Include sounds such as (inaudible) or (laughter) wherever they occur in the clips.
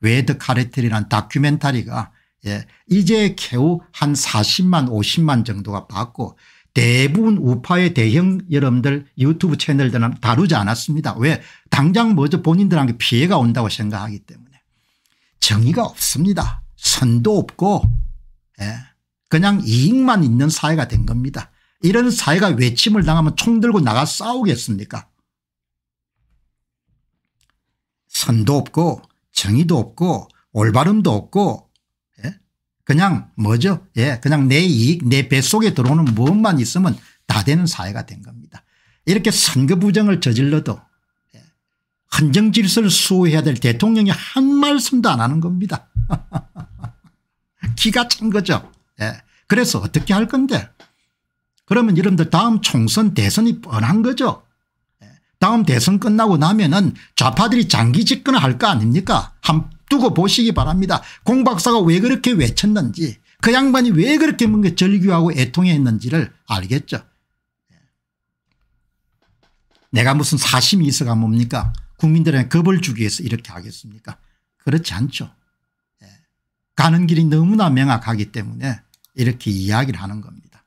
웨드 카레텔이라는 다큐멘터리가 예, 이제 겨우 한 40만 50만 정도가 봤고 대부분 우파의 대형 여러분들 유튜브 채널들은 다루지 않았습니다. 왜 당장 먼저 본인들한테 피해가 온다고 생각하기 때문에 정의가 없습니다. 선도 없고 예, 그냥 이익만 있는 사회가 된 겁니다. 이런 사회가 외침을 당하면 총 들고 나가 싸우겠습니까 선도 없고 정의도 없고 올바름도 없고 예? 그냥 뭐죠 예 그냥 내 이익 내 뱃속에 들어오는 무엇만 있으면 다 되는 사회가 된 겁니다. 이렇게 선거 부정을 저질러도 예. 헌정 질서를 수호해야 될 대통령이 한 말씀도 안 하는 겁니다. (laughs) 기가 찬 거죠. 예. 그래서 어떻게 할 건데 그러면 여러분들 다음 총선 대선이 뻔한 거죠. 다음 대선 끝나고 나면은 좌파들이 장기 집권을 할 거 아닙니까 한 두고 보시기 바랍니다. 공 박사가 왜 그렇게 외쳤는지 그 양반이 왜 그렇게 뭔가 절규하고 애통했는지를 알겠죠. 예. 내가 무슨 사심이 있어가 뭡니까 국민들에게 겁을 주기 위해서 이렇게 하겠습니까 그렇지 않죠. 예. 가는 길이 너무나 명확하기 때문에 이렇게 이야기를 하는 겁니다.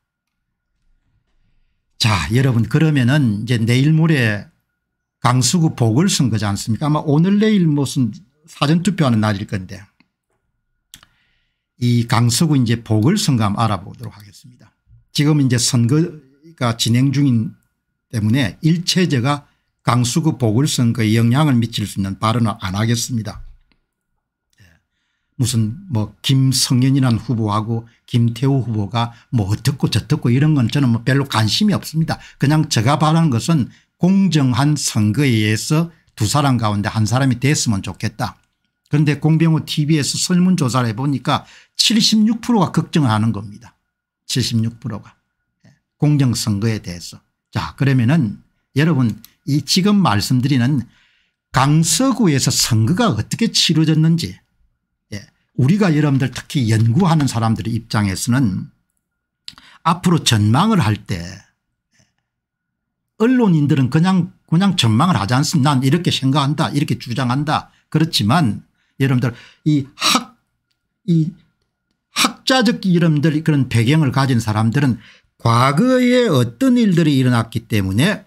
자 여러분 그러면은 이제 내일 모레 강수구 보궐선거지 않습니까 아마 오늘 내일 무슨 사전투표하는 날일 건데 이 강서구 이제 보궐선거 한번 알아보도록 하겠습니다. 지금 이제 선거가 진행 중인 때문에 일체제가 강서구 보궐선거에 영향을 미칠 수 있는 발언을 안 하겠습니다. 예. 무슨 뭐 김성현이라는 후보하고 김태우 후보가 뭐 어떻고 저떻고 이런 건 저는 뭐 별로 관심이 없습니다. 그냥 제가 바라는 것은 공정한 선거에 의해서 두 사람 가운데 한 사람이 됐으면 좋겠다. 그런데 공병호 tv에서 설문조사를 해보니까 76%가 걱정하는 겁니다. 76%가 예. 공정선거에 대해서. 자 그러면은 여러분 이 지금 말씀드리는 강서구에서 선거가 어떻게 치러졌는지 예. 우리가 여러분들 특히 연구하는 사람들의 입장에서는 앞으로 전망을 할때 언론인들은 그냥 그냥 전망을 하지 않습니다. 난 이렇게 생각한다 이렇게 주장한다 그렇지만 여러분들 이 학 이 학자적 이름들 그런 배경을 가진 사람들은 과거에 어떤 일들이 일어났기 때문에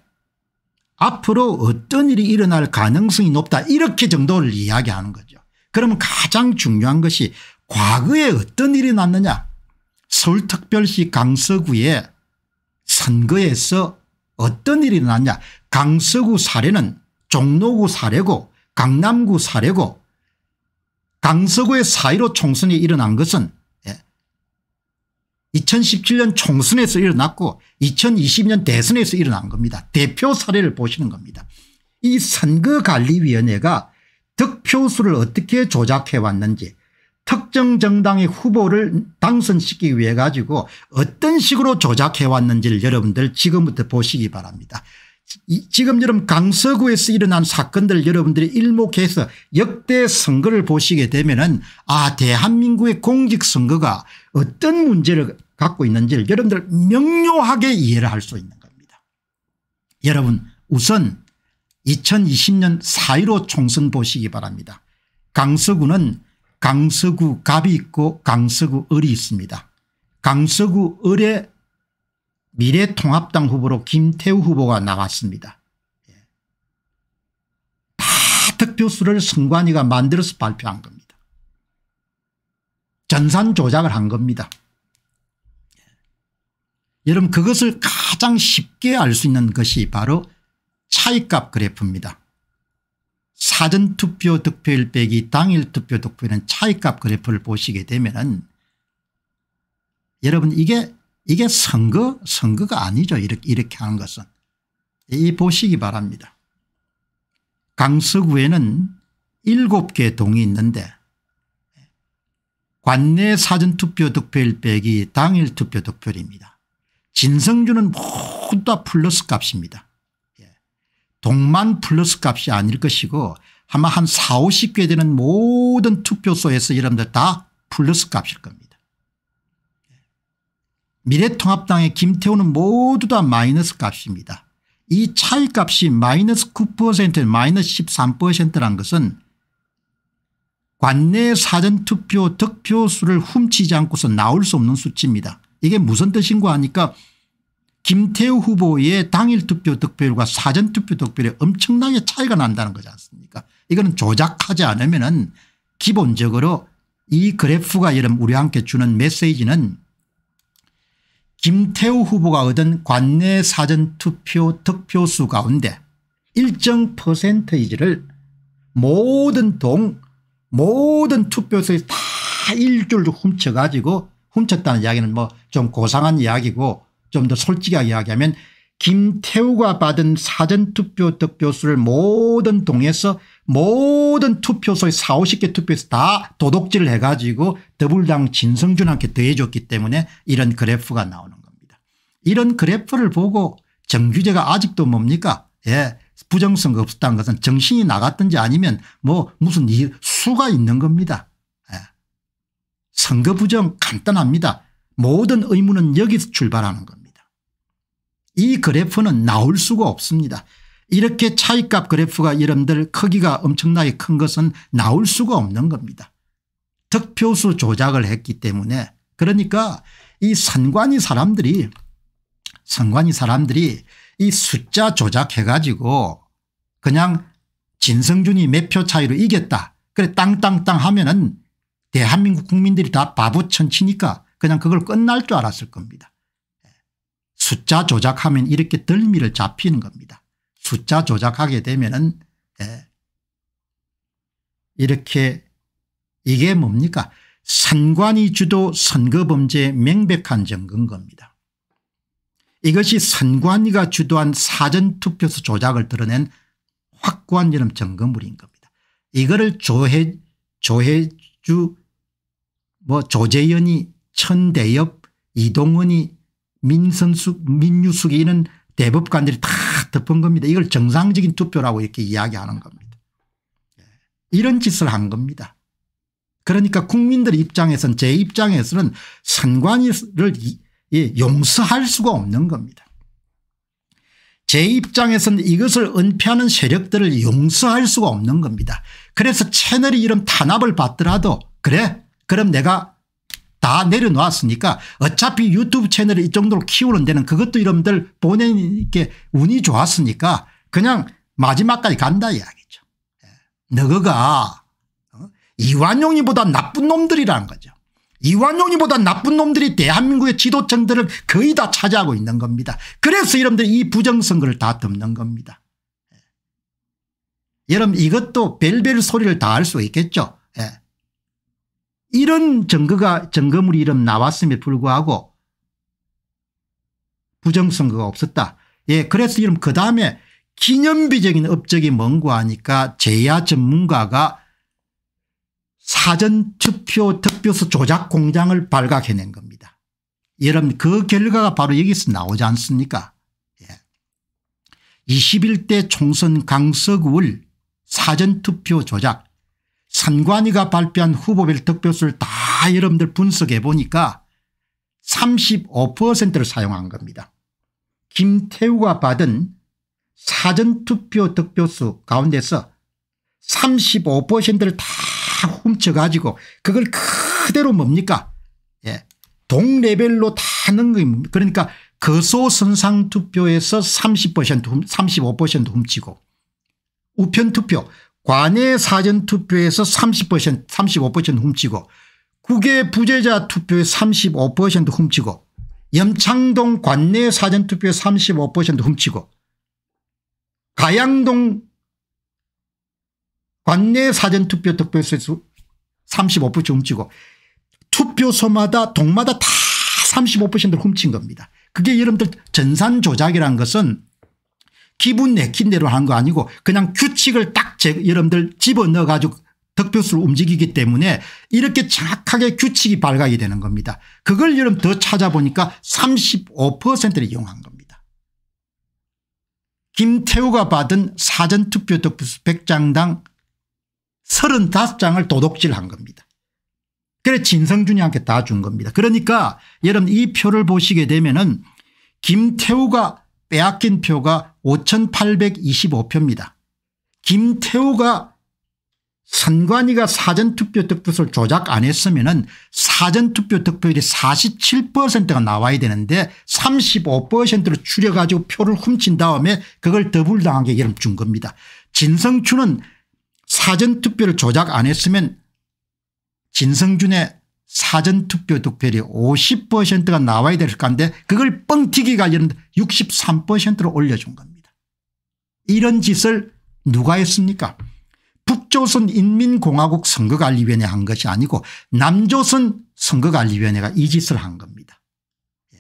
앞으로 어떤 일이 일어날 가능성이 높다 이렇게 정도를 이야기하는 거죠. 그러면 가장 중요한 것이 과거에 어떤 일이 났느냐 서울특별시 강서구의 선거에서 어떤 일이 일어났냐 강서구 사례는 종로구 사례고 강남구 사례고 강서구의 사1로 총선이 일어난 것은 2017년 예, 총선에서 일어났고 2020년 대선에서 일어난 겁니다. 대표 사례를 보시는 겁니다. 이 선거관리위원회가 득표수를 어떻게 조작해 왔는지 특정 정당의 후보를 당선시키기 위해 가지고 어떤 식으로 조작해 왔는지를 여러분들 지금부터 보시기 바랍니다. 지금 여러분 강서구에서 일어난 사건들 여러분들이 일목해서 역대 선거를 보시게 되면은 아 대한민국의 공직선거가 어떤 문제를 갖고 있는지를 여러분들 명료하게 이해를 할 수 있는 겁니다. 여러분 우선 2020년 4.15 총선 보시기 바랍니다. 강서구는 강서구 갑이 있고 강서구 을이 있습니다. 강서구 을에 미래통합당 후보로 김태우 후보가 나왔습니다. 예. 다 득표수를 선관위가 만들어서 발표한 겁니다. 전산 조작을 한 겁니다. 예. 여러분 그것을 가장 쉽게 알 수 있는 것이 바로 차익값 그래프입니다. 사전투표 득표율 빼기 당일 투표 득표은 차이값 그래프를 보시게 되면은 여러분 이게 이게 선거 선거가 아니죠 이렇게 이렇게 하는 것은 이 보시기 바랍니다. 강서구에는 7개 동이 있는데 관내 사전투표 득표율 빼기 당일 투표 득표율입니다. 진성주는 모두 다 플러스 값입니다. 동만 플러스 값이 아닐 것이고 아마 한 4, 50개 되는 모든 투표소에서 여러분들 다 플러스 값일 겁니다. 미래통합당의 김태호는 모두 다 마이너스 값입니다. 이 차이 값이 마이너스 9% 마이너스 13%란 것은 관내 사전투표 득표수를 훔치지 않고서 나올 수 없는 수치입니다. 이게 무슨 뜻인고 하니까 김태우 후보의 당일 투표 득표율과 사전 투표 득표율에 엄청나게 차이가 난다는 거지 않습니까 이거는 조작하지 않으면 은 기본적으로 이 그래프가 여러분 우리와 함께 주는 메시지는 김태우 후보가 얻은 관내 사전 투표 득표수 가운데 일정 퍼센테이지를 모든 동 모든 투표소에 다 일주일 훔쳐가지고 훔쳤다는 이야기는 뭐 좀 고상한 이야기고 좀더 솔직하게 이야기하면 김태우가 받은 사전투표 득표수를 모든 동에서 모든 투표소의 4, 50개 투표에서 다도덕질을 해가지고 더불당 진성준한테 더해줬기 때문에 이런 그래프가 나오는 겁니다. 이런 그래프를 보고 정규제가 아직도 뭡니까 예부정성 없었다는 것은 정신이 나갔든지 아니면 뭐 무슨 수가 있는 겁니다. 예. 선거 부정 간단합니다. 모든 의무는 여기서 출발하는 겁니다. 이 그래프는 나올 수가 없습니다. 이렇게 차이값 그래프가 여러분들 크기가 엄청나게 큰 것은 나올 수가 없는 겁니다. 득표수 조작을 했기 때문에 그러니까 이 선관위 사람들이 선관위 사람들이 이 숫자 조작해 가지고 그냥 진성준이 몇 표 차이로 이겼다 그래 땅땅땅 하면은 대한민국 국민들이 다 바보 천치니까 그냥 그걸 끝날 줄 알았을 겁니다. 숫자 조작하면 이렇게 덜미를 잡히는 겁니다. 숫자 조작하게 되면은 예. 이렇게 이게 뭡니까 산관이 주도 선거범죄 명백한 증거인 겁니다. 이것이 선관위가 주도한 사전투표소 조작을 드러낸 확고한 이름 증거물인 겁니다. 이거를 조해, 조해주 뭐 조재연이 천대엽 이동원이 민선숙 민유숙에 있는 대법관들이 다 덮은 겁니다. 이걸 정상적인 투표라고 이렇게 이야기하는 겁니다. 예. 이런 짓을 한 겁니다. 그러니까 국민들 입장에서는 제 입장에서는 선관위를 예, 용서할 수가 없는 겁니다. 제 입장에서는 이것을 은폐하는 세력들을 용서할 수가 없는 겁니다. 그래서 채널이 이런 탄압을 받더라도 그래 그럼 내가 다 내려놓았으니까 어차피 유튜브 채널을 이 정도로 키우는 데는 그것도 여러분들 보내인께 운이 좋았으니까 그냥 마지막까지 간다 이야기죠. 예. 너거가 어? 이완용이보다 나쁜 놈들이라는 거죠. 이완용이보다 나쁜 놈들이 대한민국의 지도층들을 거의 다 차지하고 있는 겁니다. 그래서 여러분들 이 부정선거를 다 덮는 겁니다. 예. 여러분 이것도 벨벨 소리를 다 할 수 있겠죠. 예. 이런 증거가 증거물이 이름 나왔음에 불구하고 부정선거가 없었다. 예, 그래서 이름 그 다음에 기념비적인 업적이 뭔고 하니까 제야 전문가가 사전투표 득표수 조작 공장을 발각해낸 겁니다. 여러분 그 결과가 바로 여기서 나오지 않습니까 21대 예. 총선 강서구 사전투표 조작 선관위가 발표한 후보별 득표수를 다 여러분들 분석해 보니까 35%를 사용한 겁니다. 김태우가 받은 사전투표 득표수 가운데서 35%를 다 훔쳐가지고 그걸 그대로 뭡니까 예. 동레벨로 다 넣은 겁니다. 그러니까 거소선상투표에서 30% 35% 훔치고 우편투표 관외 사전투표에서 30% 35% 훔치고 국외 부재자 투표에 35% 훔치고 염창동 관내 사전투표에 35% 훔치고 가양동 관내 사전투표 투표에서 소35% 훔치고 투표소마다 동마다 다 35%를 훔친 겁니다. 그게 여러분들 전산조작이란 것은 기분 내킨 대로 하는 거 아니고 그냥 규칙을 딱 제, 여러분들 집어넣어 가지고 득표수를 움직이기 때문에 이렇게 정확하게 규칙이 발각이 되는 겁니다. 그걸 여러분 더 찾아보니까 35%를 이용한 겁니다. 김태우가 받은 사전투표 덕표수 100장당 35장을 도둑질한 겁니다. 그래 진성준이한테 다 준 겁니다. 그러니까 여러분 이 표를 보시게 되면 은 김태우가 빼앗긴 표가 5825표입니다. 김태호가 선관위가 사전투표 득표를 조작 안 했으면 은 사전투표 득표율이 47%가 나와야 되는데 35%로 줄여가지고 표를 훔친 다음에 그걸 더블당하게 이름 준 겁니다. 진성춘은 사전투표를 조작 안 했으면 진성준의 사전투표 득표율이 50%가 나와야 될 건데 그걸 뻥튀기가 이런 63%로 올려준 겁니다. 이런 짓을 누가 했습니까 북조선 인민공화국 선거관리위원회 한 것이 아니고 남조선 선거관리위원회가 이 짓을 한 겁니다. 예.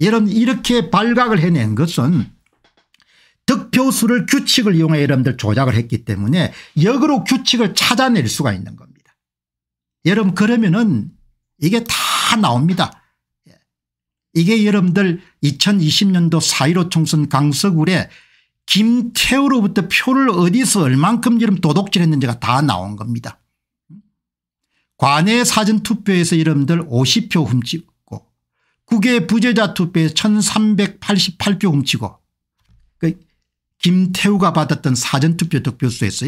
여러분 이렇게 발각을 해낸 것은 득표수를 규칙을 이용해 여러분들 조작을 했기 때문에 역으로 규칙을 찾아낼 수가 있는 겁니다. 여러분 그러면은 이게 다 나옵니다. 이게 여러분들 2020년도 4.15 총선 강서구에 김태우로부터 표를 어디서 얼만큼 여러분 도둑질했는지가 다 나온 겁니다. 관내 사전투표에서 여러분들 50표 훔치고 국외 부재자 투표에 1388표 훔치고 그 김태우가 받았던 사전투표 득표수에서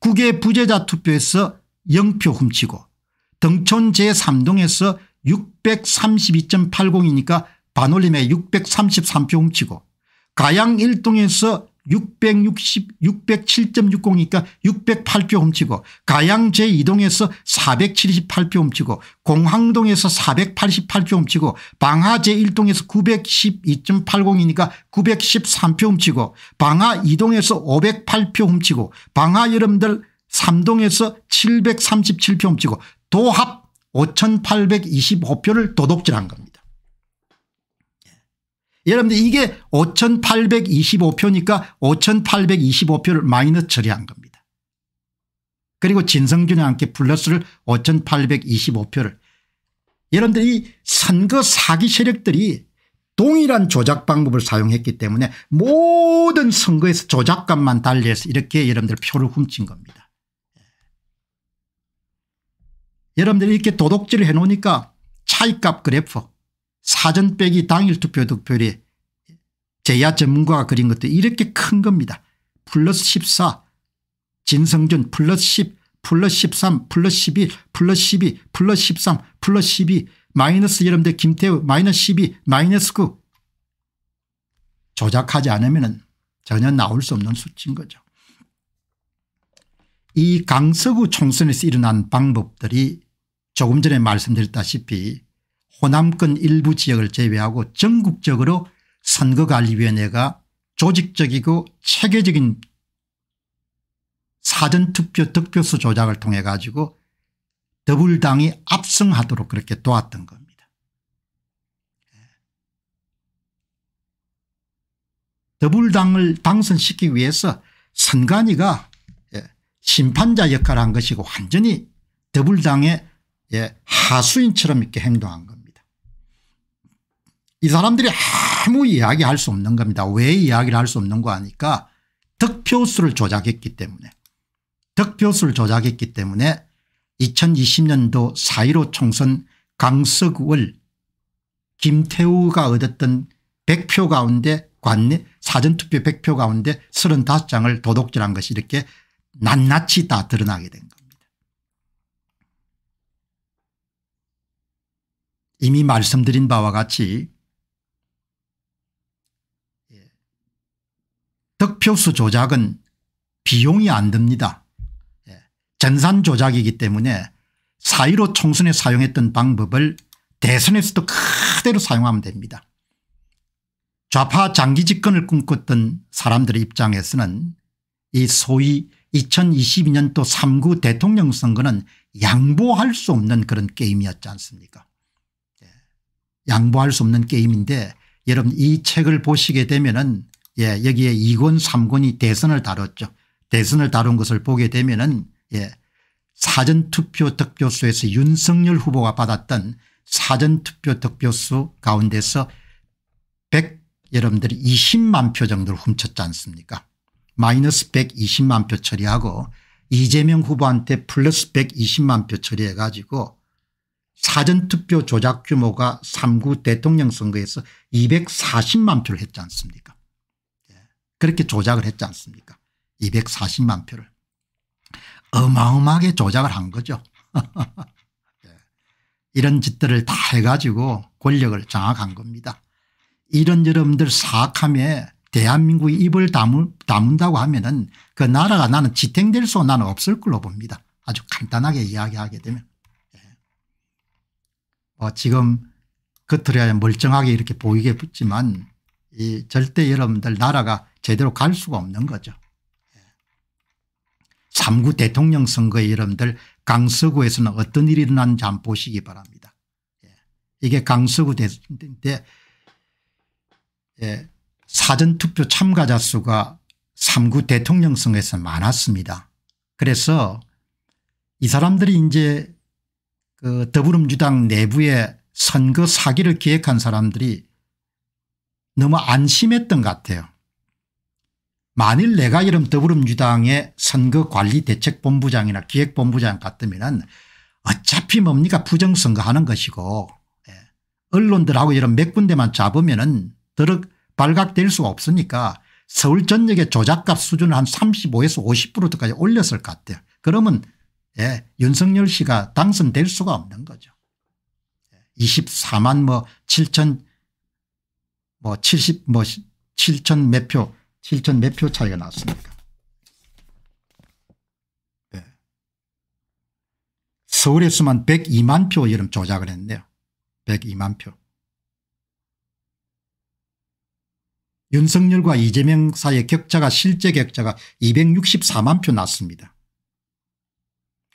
국외 부재자 투표에서 0표 훔치고 등촌 제3동에서 632.80이니까 반올림에 633표 훔치고 가양 1동에서 6 6 6 7 6 0이니까 608표 훔치고 가양 제2동에서 478표 훔치고 공항동에서 488표 훔치고 방하 제1동에서 912.80이니까 913표 훔치고 방하 2동에서 508표 훔치고 방하 여러분들 3동에서 737표 훔치고 도합 5825표를 도둑질한 겁니다. 예. 여러분들 이게 5825표니까 5825표를 마이너 처리한 겁니다. 그리고 진성준이 함께 플러스를 5825표를 여러분들 이 선거 사기 세력들이 동일한 조작 방법을 사용했기 때문에 모든 선거에서 조작감만 달리해서 이렇게 여러분들 표를 훔친 겁니다. 여러분들이 이렇게 도덕질을 해놓으니까 차이값 그래프 사전 빼기 당일 투표 득표율이 제야 전문가가 그린 것도 이렇게 큰 겁니다. 플러스 14 진성준 플러스 10 플러스 13 플러스 11 플러스 12 플러스 13 플러스 12 마이너스 여러분들 김태우 마이너스 12 마이너스 9 조작하지 않으면 전혀 나올 수 없는 수치인 거죠. 이 강서구 총선에서 일어난 방법들이 조금 전에 말씀드렸다시피 호남권 일부 지역을 제외하고 전국적으로 선거관리위원회가 조직적이고 체계적인 사전투표 득표수 조작을 통해 가지고 더불당이 압승하도록 그렇게 도왔던 겁니다. 예. 더불당을 당선시키기 위해서 선관위가 예, 심판자 역할을 한 것이고 완전히 더불당의 예, 하수인처럼 이렇게 행동한 겁니다. 이 사람들이 아무 이야기할 수 없는 겁니다. 왜 이야기를 할 수 없는 거 아니까 득표수를 조작했기 때문에 득표수를 조작했기 때문에 2020년도 4.15 총선 강서을 김태우가 얻었던 100표 가운데 관내 사전투표 100표 가운데 35장을 도둑질한 것이 이렇게 낱낱이 다 드러나게 된 겁니다. 이미 말씀드린 바와 같이 득표수 조작은 비용이 안 듭니다. 예, 전산 조작이기 때문에 사1로 총선에 사용했던 방법을 대선에서도 그대로 사용하면 됩니다. 좌파 장기 집권을 꿈꿨던 사람들의 입장에서는 이 소위 2022년도 3구 대통령 선거는 양보할 수 없는 그런 게임이었지 않습니까 양보할 수 없는 게임인데 여러분 이 책을 보시게 되면은 예, 여기에 2권 3권이 대선을 다뤘죠. 대선을 다룬 것을 보게 되면은 예, 사전투표 득표수에서 윤석열 후보가 받았던 사전투표 득표수 가운데서 100 여러분들이 20만 표 정도를 훔쳤지 않습니까 마이너스 120만 표 처리하고 이재명 후보한테 플러스 120만 표 처리해 가지고 사전투표 조작 규모가 3구 대통령 선거에서 240만 표를 했지 않습니까 예, 그렇게 조작을 했지 않습니까 240만 표를 어마어마하게 조작을 한 거죠 (laughs) 예, 이런 짓들을 다 해가지고 권력을 장악한 겁니다 이런 여러분들 사악함에 대한민국이 입을 다물, 다문다고 하면 은그 나라가 나는 지탱될 수 나는 없을 걸로 봅니다 아주 간단하게 이야기하게 되면 뭐 지금 겉으로야 멀쩡하게 이렇게 보이게 붙지만 이 절대 여러분들 나라가 제대로 갈 수가 없는 거죠. 3구 예. 대통령 선거에 여러분들 강서구에서는 어떤 일이 일어났는지 한번 보시기 바랍니다. 예. 이게 강서구 대인데 예, 사전투표 참가자 수가 3구 대통령 선거에서 많았습니다. 그래서 이 사람들이 이제 그 더불어민주당 내부의 선거 사기를 기획한 사람들이 너무 안심했던 것 같아요. 만일 내가 이름 더불어민주당의 선거관리대책본부장이나 기획본부장 같으면 어차피 뭡니까 부정선거 하는 것이고 예, 언론들하고 이런 몇 군데만 잡으면 은 더럭 발각될 수가 없으니까 서울 전역의 조작값 수준을 한 35에서 50%까지 올렸을 것 같아요. 그러면 예, 윤석열 씨가 당선될 수가 없는 거죠. 24만 예, 뭐 7천 뭐 70 뭐 7천 몇 표, 7천 몇 표 차이가 났습니까? 예. 서울에서만 102만 표 이름 조작을 했네요. 102만 표. 윤석열과 이재명 사이의 격차가 실제 격차가 264만 표 났습니다.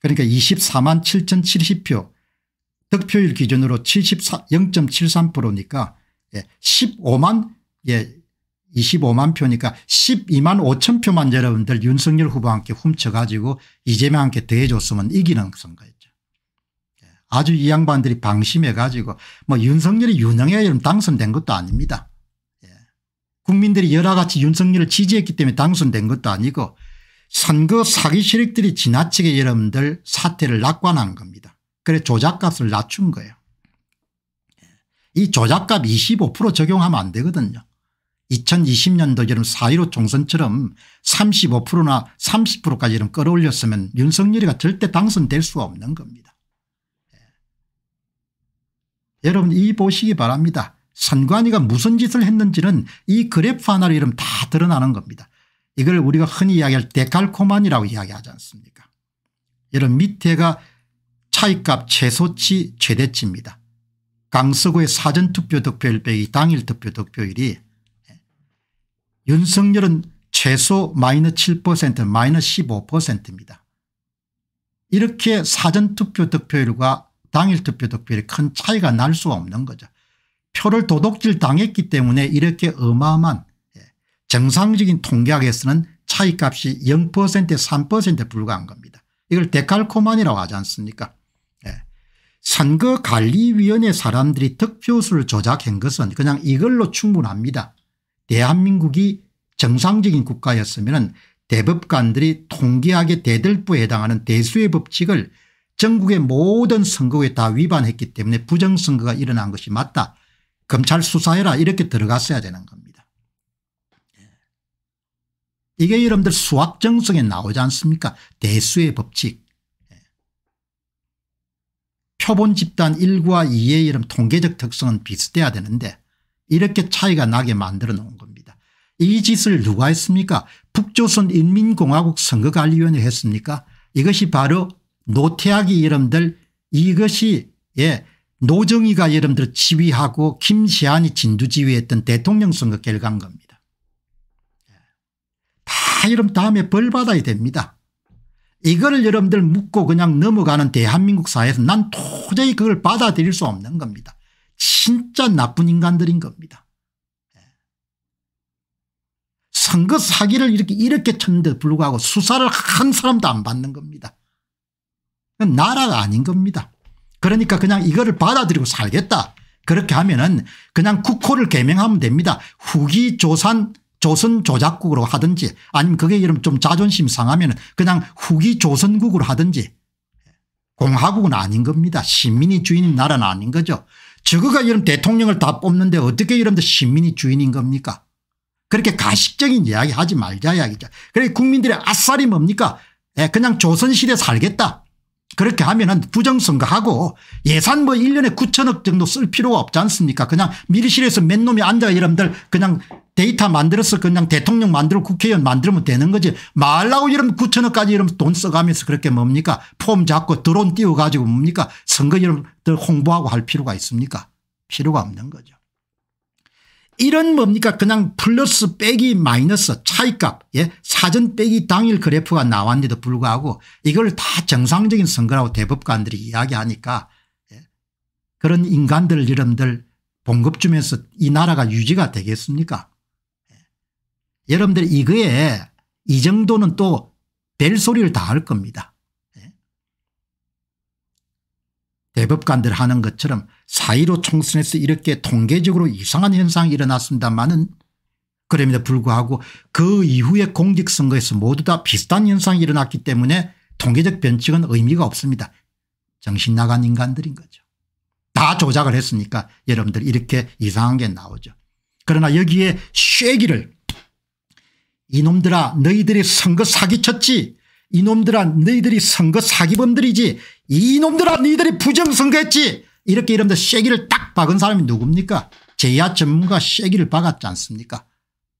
그러니까 24만 7,070표 득표율 기준으로 0.73%니까 예, 15만 예, 25만 표니까 12만 5천 표만 여러분들 윤석열 후보와 함께 훔쳐가지고 이재명과 함께 대해줬으면 이기는 선거였죠. 예, 아주 이 양반들이 방심해가지고 뭐 윤석열이 유능해 당선된 것도 아닙니다. 예, 국민들이 여러 가지 윤석열을 지지했기 때문에 당선된 것도 아니고 선거 사기 세력들이 지나치게 여러분들 사태를 낙관한 겁니다. 그래 조작값을 낮춘 거예요. 이 조작값 25% 적용하면 안 되거든요. 2020년도 여름 4.15 총선처럼 35%나 30%까지 끌어올렸으면 윤석열이가 절대 당선될 수가 없는 겁니다. 예. 여러분 이 보시기 바랍니다. 선관위가 무슨 짓을 했는지는 이 그래프 하나로 이름 다 드러나는 겁니다. 이걸 우리가 흔히 이야기할 데칼코만이라고 이야기하지 않습니까 이런 밑에가 차익값 최소치 최대치입니다. 강서구의 사전투표 득표일 빼기 당일 투표 득표율이 윤석열은 최소 마이너7%마이너 15%입니다. 이렇게 사전투표 득표율과 당일 투표 득표율이 큰 차이가 날 수가 없는 거죠. 표를 도둑질 당했기 때문에 이렇게 어마어마한 정상적인 통계학에서는 차이값이 0%에 3%에 불과한 겁니다. 이걸 데칼코만이라고 하지 않습니까 네. 선거관리위원회 사람들이 득표수를 조작한 것은 그냥 이걸로 충분합니다. 대한민국이 정상적인 국가였으면 대법관들이 통계학의 대들부에 해당하는 대수의 법칙을 전국의 모든 선거에 다 위반했기 때문에 부정선거가 일어난 것이 맞다. 검찰 수사해라 이렇게 들어갔어야 되는 겁니다. 이게 여러분들 수학정성에 나오지 않습니까 대수의 법칙 예. 표본 집단 1과 2의 이름 통계적 특성은 비슷해야 되는데 이렇게 차이가 나게 만들어 놓은 겁니다. 이 짓을 누가 했습니까 북조선 인민공화국 선거관리위원회 했습니까 이것이 바로 노태학이 여러분들 이것이 예 노정희가 여러분들 지휘하고 김시한이 진두지휘했던 대통령 선거 결과인 겁니다. 이러면 다음에 벌 받아야 됩니다. 이거를 여러분들 묻고 그냥 넘어가는 대한민국 사회에서 난 도저히 그걸 받아들일 수 없는 겁니다. 진짜 나쁜 인간들인 겁니다. 예. 선거 사기를 이렇게 이렇게 쳤는데 불구하고 수사를 한 사람도 안 받는 겁니다. 나라가 아닌 겁니다. 그러니까 그냥 이거를 받아들이고 살겠다. 그렇게 하면은 그냥 국호를 개명하면 됩니다. 후기 조산 조선 조작국으로 하든지 아니면 그게 이름 좀 자존심 상하면 그냥 후기 조선국으로 하든지 공화국은 아닌 겁니다. 시민이 주인인 나라는 아닌 거죠. 저거가 이런 대통령을 다 뽑는데 어떻게 이런 데 시민이 주인인 겁니까? 그렇게 가식적인 이야기 하지 말자 이야기죠. 그래 국민들의 아싸리 뭡니까? 예, 그냥 조선시대 살겠다. 그렇게 하면은 부정선거하고 예산 뭐 1년에 9천억 정도 쓸 필요가 없지 않습니까? 그냥 밀실에서 맨 놈이 앉아 여러분들 그냥 데이터 만들어서 그냥 대통령 만들고 국회의원 만들면 되는 거지 말라고 이러면 9천억까지 이러면 돈 써가면서 그렇게 뭡니까 폼 잡고 드론 띄워가지고 뭡니까 선거 이름들 홍보하고 할 필요가 있습니까 필요가 없는 거죠. 이런 뭡니까 그냥 플러스 빼기 마이너스 차이값 예 사전 빼기 당일 그래프가 나왔는데도 불구하고 이걸 다 정상적인 선거라고 대법관들이 이야기하니까 예. 그런 인간들 이름들 봉급 주면서 이 나라가 유지가 되겠습니까 여러분들 이거에 이 정도는 또 벨소리를 다 할 겁니다. 예. 대법관들 하는 것처럼 사1로 총선에서 이렇게 통계적으로 이상한 현상이 일어났습니다만은 그럼에도 불구하고 그 이후에 공직선거에서 모두 다 비슷한 현상이 일어났기 때문에 통계적 변칙은 의미가 없습니다. 정신 나간 인간들인 거죠. 다 조작을 했으니까 여러분들 이렇게 이상한 게 나오죠. 그러나 여기에 쉐기를 이놈들아 너희들이 선거 사기쳤지 이놈들아 너희들이 선거 사기범들이지 이놈들아 너희들이 부정선거했지 이렇게 이러면서 쐐기를 딱 박은 사람이 누굽니까 제야 전문가 쐐기를 박았지 않습니까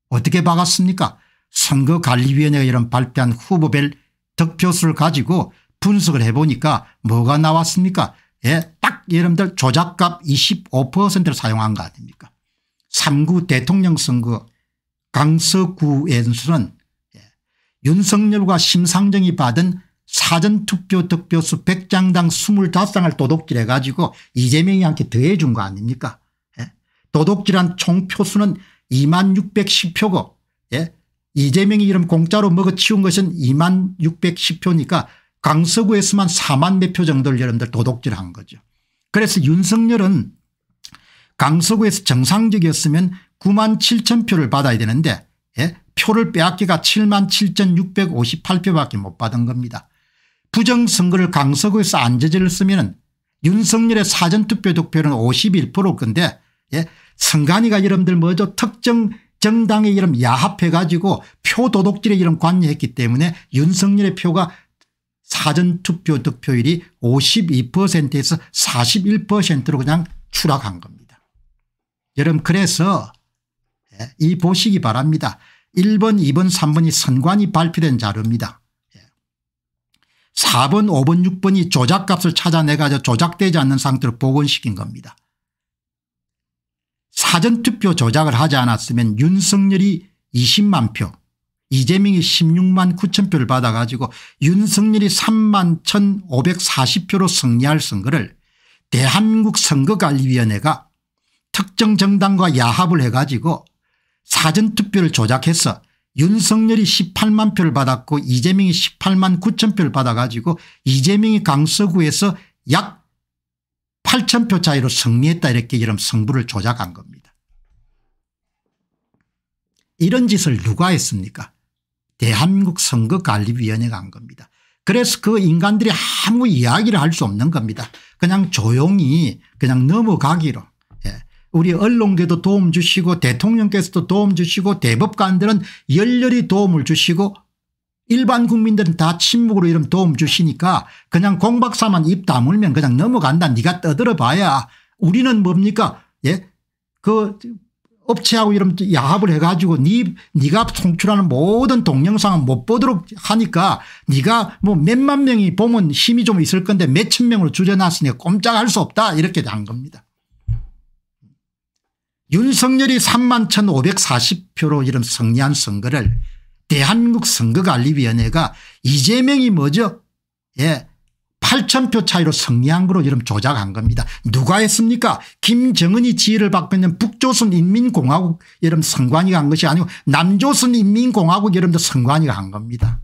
어떻게 박았습니까 선거관리위원회가 이런 발표한 후보별 득표수를 가지고 분석을 해보니까 뭐가 나왔습니까 예, 딱 여러분들 조작값 25%를 사용한 거 아닙니까 3구 대통령 선거 강서구에서는 윤석열과 심상정이 받은 사전투표 득표수 100장당 25장을 도둑질해 가지고 이재명이 한테 더해 준거 아닙니까 예? 도둑질한 총표수는 2만 610표고 예? 이재명이 이름 공짜로 먹어치운 것은 2만 610표니까 강서구에서만 4만 몇 표 정도를 여러분들 도둑질한 거죠. 그래서 윤석열은 강서구에서 정상적이었으면 9만 7천 표를 받아야 되는데 예? 표를 빼앗기가 7만 7,658표밖에 못 받은 겁니다. 부정선거를 강서구에서 안재재를 쓰면 윤석열의 사전투표 득표는 51% 건데 예? 선관위가 여러분들 뭐죠 특정 정당의 이름 야합해가지고 표 도둑질에 이름 관여했기 때문에 윤석열의 표가 사전투표 득표율이 52%에서 41%로 그냥 추락한 겁니다. 여러분 그래서 이 보시기 바랍니다. 1번 2번 3번이 선관이 발표된 자료입니다. 4번 5번 6번이 조작값을 찾아내가지고 조작되지 않는 상태로 복원시킨 겁니다. 사전투표 조작을 하지 않았으면 윤석열이 20만 표 이재명이 16만 9천 표를 받아가지고 윤석열이 3만 1540표로 승리할 선거를 대한민국 선거관리위원회가 특정 정당과 야합을 해가지고 사전투표를 조작해서 윤석열이 18만 표를 받았고 이재명이 18만 9천 표를 받아가지고 이재명이 강서구에서 약 8천 표 차이로 승리했다 이렇게 이런 승부를 조작한 겁니다. 이런 짓을 누가 했습니까 대한민국 선거관리위원회가 한 겁니다. 그래서 그 인간들이 아무 이야기를 할 수 없는 겁니다. 그냥 조용히 그냥 넘어가기로 우리 언론계도 도움 주시고 대통령께서도 도움 주시고 대법관들은 열렬히 도움을 주시고 일반 국민들은 다 침묵으로 이런 도움 주시니까 그냥 공박사만 입 다물면 그냥 넘어간다 네가 떠들어 봐야 우리는 뭡니까 예? 그 업체하고 이런 야합을 해가지고 네, 네가 송출하는 모든 동영상은 못 보도록 하니까 네가 뭐 몇만 명이 보면 힘이 좀 있을 건데 몇천 명으로 줄여놨으니까 꼼짝할 수 없다 이렇게 한 겁니다. 윤석열이 3만 1,540표로 이름 승리한 선거를 대한민국 선거관리위원회가 이재명이 뭐죠? 예. 8,000표 차이로 승리한 거로 이름 조작한 겁니다. 누가 했습니까? 김정은이 지휘를 받고 있는 북조선 인민공화국 이름 선관위가 한 것이 아니고 남조선 인민공화국 이름도 선관위가 한 겁니다.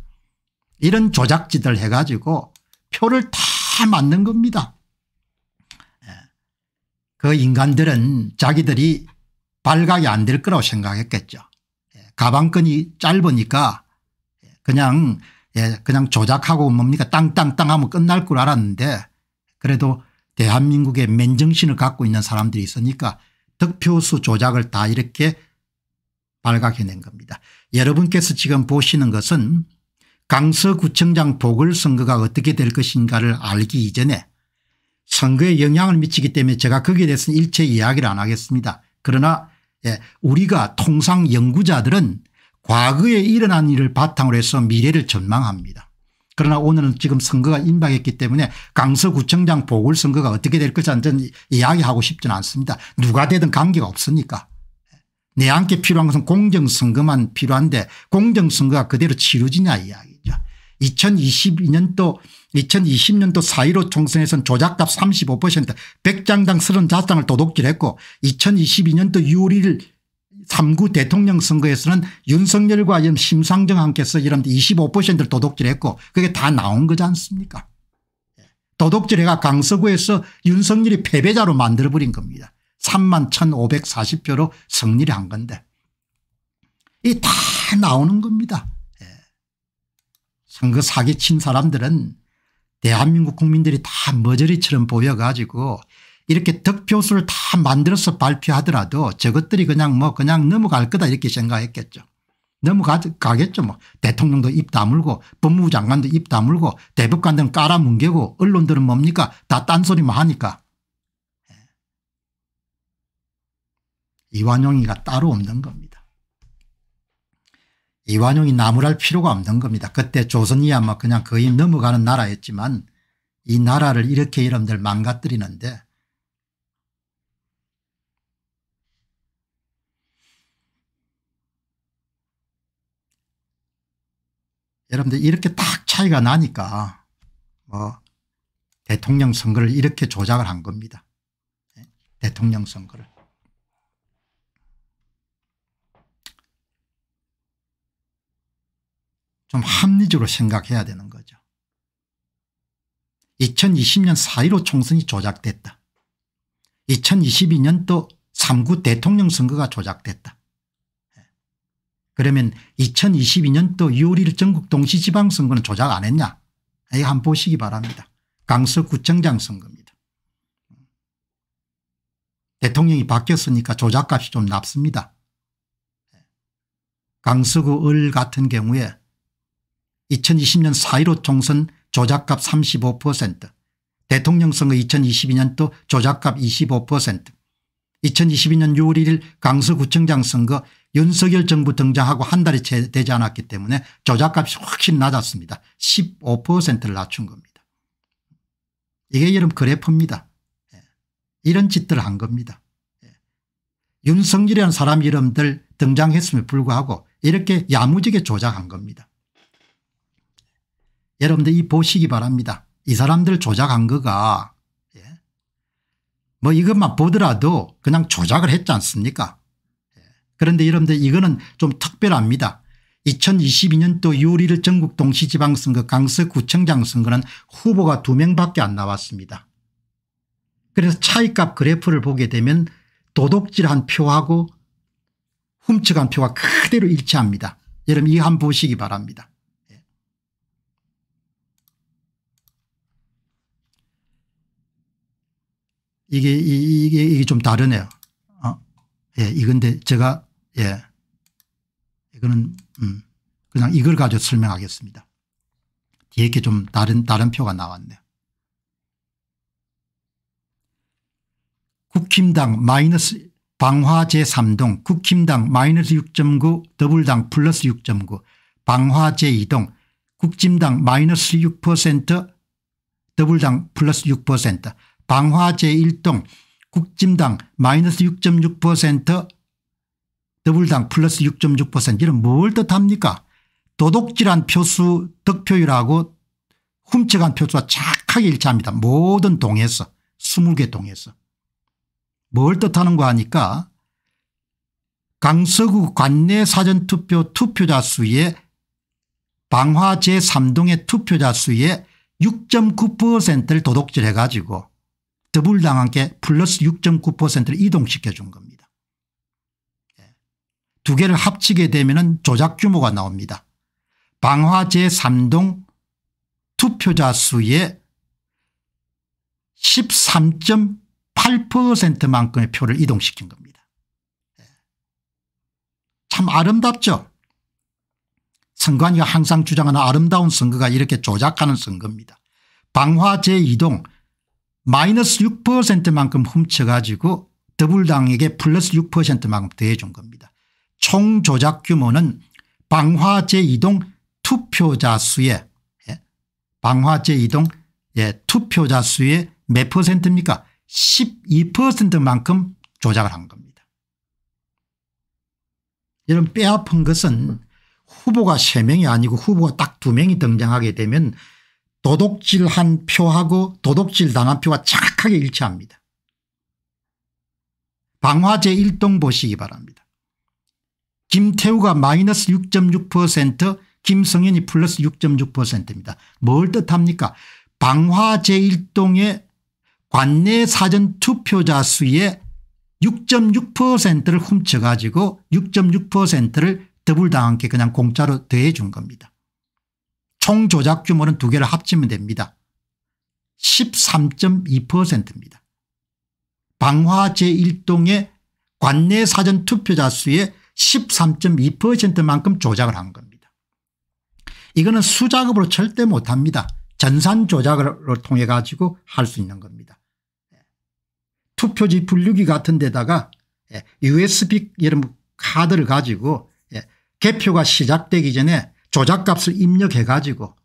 이런 조작지들 해가지고 표를 다 맞는 겁니다. 예, 그 인간들은 자기들이 발각이 안 될 거라고 생각했겠죠. 예, 가방끈이 짧으니까 그냥 예, 그냥 조작하고 뭡니까 땅땅땅 하면 끝날 줄 알았는데 그래도 대한민국의 맨정신을 갖고 있는 사람들이 있으니까 득표수 조작을 다 이렇게 발각해낸 겁니다. 여러분께서 지금 보시는 것은 강서구청장 보궐선거가 어떻게 될 것인가를 알기 이전에 선거에 영향을 미치기 때문에 제가 거기에 대해서는 일체 이야기를 안 하겠습니다. 그러나 예, 우리가 통상 연구자들은 과거에 일어난 일을 바탕으로 해서 미래를 전망합니다. 그러나 오늘은 지금 선거가 임박했기 때문에 강서구청장 보궐선거가 어떻게 될 것인지 는 이야기하고 싶지는 않습니다. 누가 되든 관계가 없으니까. 내한테 필요한 것은 공정선거만 필요한데 공정선거가 그대로 치루지냐 이야기. 2022년도 2020년도 4.15 총선에선 조작값 35% 100장당 34장을 도둑질했고 2022년도 6월 1일 3구 대통령 선거에서는 윤석열과 이 심상정 함께서 이런 25%를 도둑질했고 그게 다 나온 거지 않습니까 도둑질해가 예. 강서구에서 윤석열이 패배자로 만들어버린 겁니다. 3만 1540표로 승리를 한 건데 이 다 나오는 겁니다. 선거 그 사기친 사람들은 대한민국 국민들이 다 머저리처럼 보여가지고 이렇게 득표수를 다 만들어서 발표하더라도 저것들이 그냥 뭐 그냥 넘어갈 거다 이렇게 생각했겠죠. 넘어가겠죠 뭐. 대통령도 입 다물고 법무부 장관도 입 다물고 대법관들은 깔아뭉개고 언론들은 뭡니까 다 딴소리만 하니까. 예. 이완용이가 따로 없는 겁니다. 이완용이 나무랄 필요가 없는 겁니다. 그때 조선이야마 그냥 거의 넘어가는 나라였지만 이 나라를 이렇게 이름들 망가뜨리는데 여러분들 이렇게 딱 차이가 나니까 뭐 대통령 선거를 이렇게 조작을 한 겁니다. 네, 대통령 선거를. 좀 합리적으로 생각해야 되는 거죠. 2020년 4.15 총선이 조작됐다. 2022년도 3구 대통령 선거가 조작됐다. 예. 그러면 2022년도 6월 1일 전국 동시지방선거는 조작 안 했냐 이거 예, 한번 보시기 바랍니다. 강서구청장 선거입니다. 대통령이 바뀌었으니까 조작값이 좀 낮습니다. 예. 강서구 을 같은 경우에 2020년 4.15 총선 조작값 35% 대통령 선거 2022년도 조작값 25% 2022년 6월 1일 강서구청장 선거 윤석열 정부 등장하고 한 달이 채 되지 않았기 때문에 조작값이 확실히 낮았습니다. 15%를 낮춘 겁니다. 이게 여러분 그래프입니다. 예. 이런 짓들 을한 겁니다. 예. 윤석열이라는 사람 이름들 등장했음에 불구하고 이렇게 야무지게 조작한 겁니다. 여러분들 이 보시기 바랍니다. 이 사람들 조작한 거가 예. 뭐 이것만 보더라도 그냥 조작을 했지 않습니까 예. 그런데 여러분들 이거는 좀 특별합니다. 2022년도 6월 전국 동시지방선거 강서구청장 선거는 후보가 2명밖에 안 나왔습니다. 그래서 차이값 그래프를 보게 되면 도둑질한 표하고 훔쳐간 표가 그대로 일치합니다. 여러분 이 한 보시기 바랍니다. 이게 이게 이게 좀 다르네요. 어? 예, 이건데 제가 예, 이거는 음, 그냥 이걸 가지고 설명하겠습니다. 뒤에 게좀 다른 다른 표가 나왔네요. 국힘당 마이너스 방화 제3동 국힘당 마이너스 6.9 더블당 플러스 6.9 방화 제2동 국진당 마이너스 6% 더블당 플러스 방화 제1동 국진당 마이너스 6.6% 더불당 플러스 6.6% 이런 뭘 뜻합니까 도둑질한 표수 득표율하고 훔쳐간 표수가 착하게 일치합니다. 모든 동에서 20개 동에서 뭘 뜻하는 거 하니까 강서구 관내 사전투표 투표자 수의 방화 제3동의 투표자 수의 6.9%를 도둑질해 가지고 더불당한게 플러스 6.9%를 이동시켜 준 겁니다. 예. 두 개를 합치게 되면 조작 규모가 나옵니다. 방화 제3동 투표자 수의 13.8%만큼의 표를 이동시킨 겁니다. 예. 참 아름답죠. 선관위가 항상 주장하는 아름다운 선거가 이렇게 조작하는 선거입니다. 방화 제2동 마이너스 6%만큼 훔쳐가지고 더불당에게 플러스 6%만큼 더해준 겁니다. 총 조작 규모는 방화제 이동 투표자 수의 예, 방화제 이동 예, 투표자 수의 몇 퍼센트입니까 12%만큼 조작을 한 겁니다. 이런 뼈아픈 것은 후보가 3명이 아니고 후보가 딱 2명이 등장하게 되면 도둑질한 표하고 도둑질 당한 표가 착하게 일치합니다. 방화제 1동 보시기 바랍니다. 김태우가 마이너스 6.6% 김성현이 플러스 6.6%입니다. 뭘 뜻합니까 방화 제1동의 관내 사전 투표자 수의 6.6%를 훔쳐가지고 6.6%를 더블당한 게 그냥 공짜로 더해준 겁니다. 총 조작 규모는 두 개를 합치면 됩니다. 13.2%입니다. 방화 제1동의 관내 사전 투표자 수의 13.2%만큼 조작을 한 겁니다. 이거는 수작업으로 절대 못합니다. 전산 조작을 통해 가지고 할 수 있는 겁니다. 투표지 분류기 같은 데다가 USB 예, 여러 카드를 가지고 예, 개표가 시작되기 전에 조작값을 입력해 가지고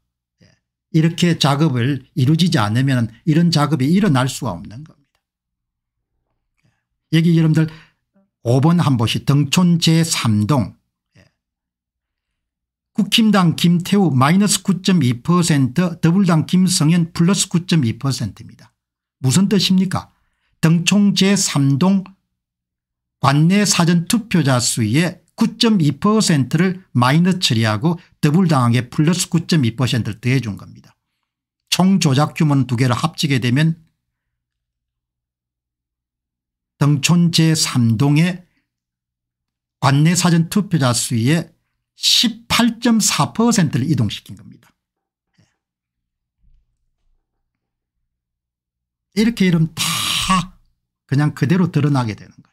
예, 이렇게 작업을 이루어지지 않으면 이런 작업이 일어날 수가 없는 겁니다. 예, 여기 여러분들 5번 한보시 등촌 제3동 예, 국힘당 김태우 마이너스 9.2% 더불당 김성현 플러스 9.2%입니다. 무슨 뜻입니까? 등총 제3동 관내 사전투표자 수의 9.2%를 마이너 처리하고 더블당하게 플러스 9.2%를 더해 준 겁니다. 총 조작 규모는 두 개를 합치게 되면 등촌 제3동의 관내 사전 투표자 수의 18.4%를 이동시킨 겁니다. 예. 이렇게 이러다 그냥 그대로 드러나게 되는 거예요.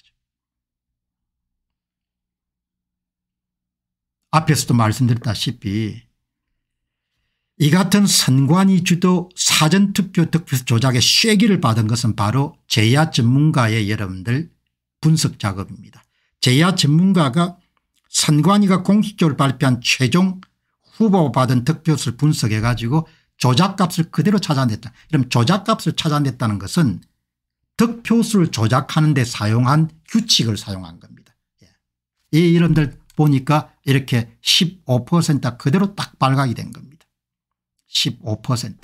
앞에서도 말씀드렸다시피 이 같은 선관위 주도 사전투표 득표 수 조작의 쐐기를 받은 것은 바로 제야 전문가의 여러분들 분석 작업입니다. 제야 전문가가 선관위가 공식적으로 발표한 최종 후보 받은 득표수를 분석해 가지고 조작값을 그대로 찾아냈다. 그럼 조작값을 찾아냈다는 것은 득표수를 조작하는 데 사용한 규칙을 사용한 겁니다. 예. 이러분들 보니까 이렇게 15%가 그대로 딱 발각이 된 겁니다. 15%.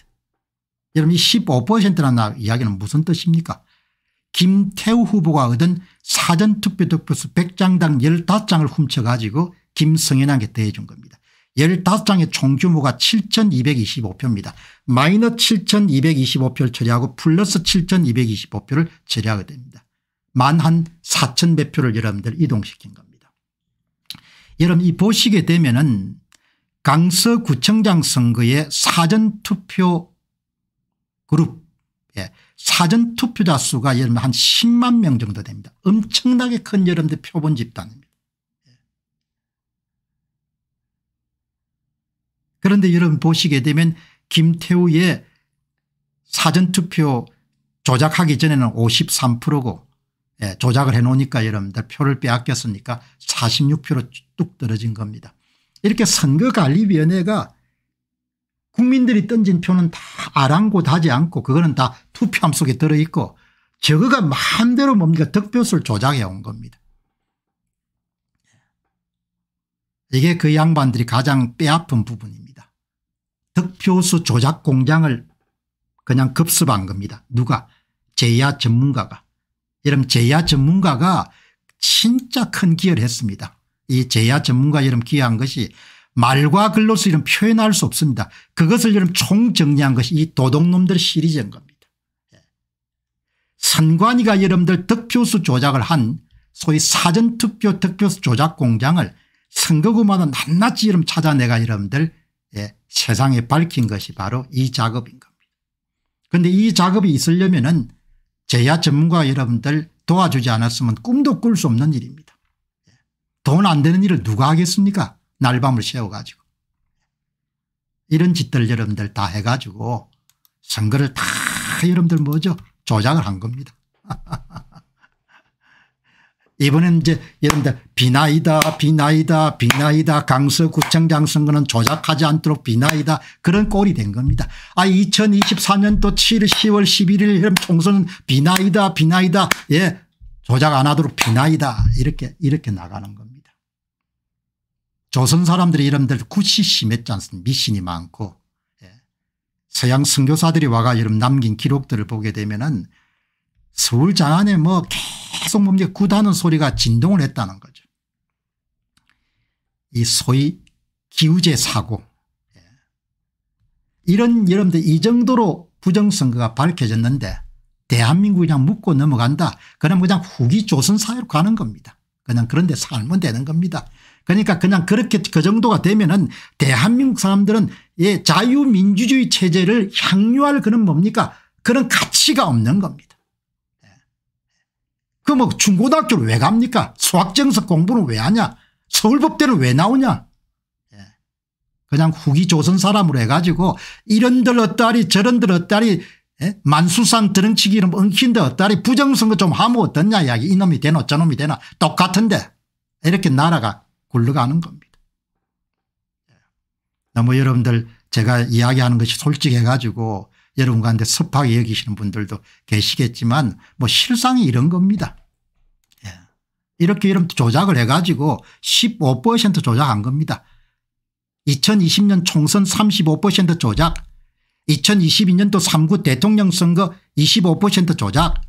여러분 이 15%라는 이야기는 무슨 뜻입니까? 김태우 후보가 얻은 사전투표 득표수 100장당 15장을 훔쳐가지고 김성현한테 대해준 겁니다. 15장의 총규모가 7225표입니다. 마이너 7225표를 처리하고 플러스 7225표를 처리하게 됩니다. 만 한 4000배 표를 여러분들 이동시킨 겁니다. 여러분 이 보시게 되면은 강서구청장 선거의 사전투표 그룹 예. 사전투표자 수가 여러분 한 10만 명 정도 됩니다. 엄청나게 큰 여러분들 표본 집단입니다. 예. 그런데 여러분 보시게 되면 김태우의 사전투표 조작하기 전에는 53%고 예, 조작을 해놓으니까 여러분들 표를 빼앗겼으니까 46표로 뚝 떨어진 겁니다. 이렇게 선거관리위원회가 국민들이 던진 표는 다 아랑곳하지 않고 그거는 다 투표함 속에 들어있고 저거가 마음대로 뭡니까 득표수를 조작해 온 겁니다. 이게 그 양반들이 가장 빼앗은 부분입니다. 득표수 조작 공장을 그냥 급습한 겁니다. 누가? 제야 전문가가. 이런 제야 전문가가 진짜 큰 기여를 했습니다. 이 제야 전문가 이름 기여한 것이 말과 글로서 이런 표현할 수 없습니다. 그것을 이런 총정리한 것이 이 도둑놈들 시리즈인 겁니다. 예. 선관위가 여러분들 득표수 조작을 한 소위 사전투표 득표수 조작 공장을 선거구마다 낱낱이 이름 찾아내가 여러분들 예, 세상에 밝힌 것이 바로 이 작업인 겁니다. 그런데 이 작업이 있으려면 은 제야 전문가 여러분들 도와주지 않았으면 꿈도 꿀 수 없는 일입니다. 돈 안 되는 일을 누가 하겠습니까 날밤을 새워가지고. 이런 짓들 여러분들 다 해가지고 선거를 다 여러분들 뭐죠 조작을 한 겁니다. (laughs) 이번엔 이제 여러분들 비나이다 비나이다 비나이다 강서구청장 선거는 조작하지 않도록 비나이다 그런 꼴이 된 겁니다. 아 2024년도 7월 10월 11일 총선은 비나이다 비나이다 예 조작 안 하도록 비나이다 이렇게 이렇게 나가는 겁니다. 조선 사람들이 여러분들 굳이 심했지 않습니까 미신이 많고 예. 서양 선교사들이 와가 여러분 남긴 기록들을 보게 되면은 서울 장안에 뭐 특성범죄 구다는 소리가 진동을 했다는 거죠. 이 소위 기우제 사고 예. 이런 여러분들 이 정도로 부정선거가 밝혀졌는데 대한민국 그냥 묻고 넘어간다. 그럼 그냥 후기 조선사회로 가는 겁니다. 그냥 그런데 살면 되는 겁니다. 그러니까 그냥 그렇게 그 정도가 되면은 대한민국 사람들은 예 자유민주주의 체제를 향유할 그런 뭡니까 그런 가치가 없는 겁니다. 그뭐 중고등학교를 왜 갑니까? 수학정석 공부는 왜 하냐? 서울법대는 왜 나오냐? 예. 그냥 후기 조선 사람으로 해가지고 이런들 어따리 저런들 어따리 예? 만수상 드렁치기 이런 뭐 엉킨데 어따리 부정선거 좀 하면 어떻냐 이야기 이놈이 되나 저놈이 되나 똑같은데 이렇게 나라가 굴러가는 겁니다. 예. 너무 여러분들 제가 이야기하는 것이 솔직해가지고 여러분 가운데 섭하게 여기시는 분들도 계시겠지만 뭐 실상이 이런 겁니다. 예. 이렇게 이런 조작을 해가지고 15% 조작한 겁니다. 2020년 총선 35% 조작 2022년도 3구 대통령 선거 25% 조작